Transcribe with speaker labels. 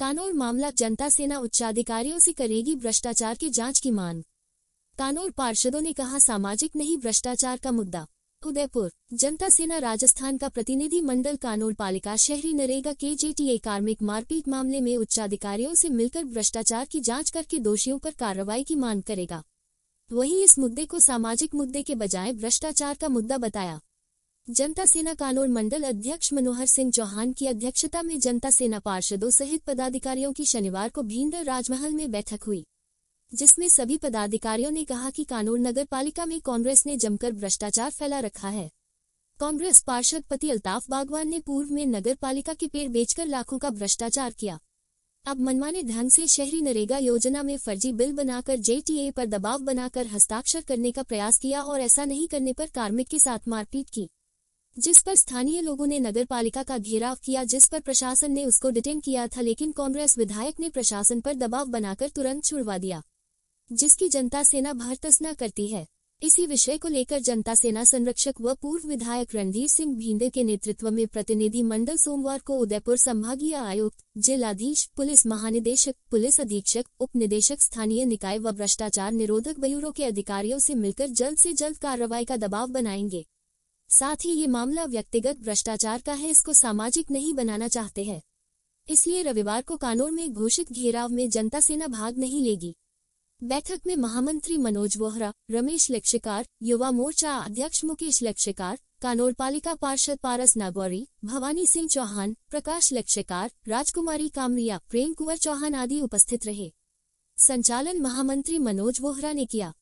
Speaker 1: कानोर मामला जनता सेना उच्चाधिकारियों से करेगी भ्रष्टाचार की जांच की मांग कानोर पार्षदों ने कहा सामाजिक नहीं भ्रष्टाचार का मुद्दा उदयपुर जनता सेना राजस्थान का प्रतिनिधि मंडल कानूर पालिका शहरी नरेगा के जेटीए कार्मिक मारपीट मामले में उच्चाधिकारियों से मिलकर भ्रष्टाचार की जांच करके दोषियों पर कार्रवाई की मांग करेगा वहीं इस मुद्दे को सामाजिक मुद्दे के बजाय भ्रष्टाचार का मुद्दा बताया जनता सेना कानून मंडल अध्यक्ष मनोहर सिंह चौहान की अध्यक्षता में जनता सेना पार्षदों सहित पदाधिकारियों की शनिवार को भींडर राजमहल में बैठक हुई जिसमें सभी पदाधिकारियों ने कहा कि कानून नगर पालिका में कांग्रेस ने जमकर भ्रष्टाचार फैला रखा है कांग्रेस पार्षद पति अल्ताफ बागवान ने पूर्व में नगर पालिका के पेड़ बेचकर लाखों का भ्रष्टाचार किया अब मनमाने ढंग से शहरी नरेगा योजना में फर्जी बिल बनाकर जेटीए पर दबाव बनाकर हस्ताक्षर करने का प्रयास किया और ऐसा नहीं करने पर कार्मिक के साथ मारपीट की जिस पर स्थानीय लोगों ने नगर पालिका का घेराव किया जिस पर प्रशासन ने उसको डिटेन किया था लेकिन कांग्रेस विधायक ने प्रशासन पर दबाव बनाकर तुरंत छुड़वा दिया जिसकी जनता सेना न करती है इसी विषय को लेकर जनता सेना संरक्षक व पूर्व विधायक रणधीर सिंह भींडे के नेतृत्व में प्रतिनिधि मंडल सोमवार को उदयपुर संभागीय आयुक्त जिलाधीश पुलिस महानिदेशक पुलिस अधीक्षक उप निदेशक स्थानीय निकाय व भ्रष्टाचार निरोधक ब्यूरो के अधिकारियों से मिलकर जल्द से जल्द कार्रवाई का दबाव बनाएंगे साथ ही ये मामला व्यक्तिगत भ्रष्टाचार का है इसको सामाजिक नहीं बनाना चाहते हैं इसलिए रविवार को कानोर में घोषित घेराव में जनता सेना भाग नहीं लेगी बैठक में महामंत्री मनोज वोहरा रमेश लक्षिकार युवा मोर्चा अध्यक्ष मुकेश लक्षिकार कानोर पालिका पार्षद पारस नागौरी भवानी सिंह चौहान प्रकाश लक्षिकार राजकुमारी कामरिया प्रेम कुंवर चौहान आदि उपस्थित रहे संचालन महामंत्री मनोज वोहरा ने किया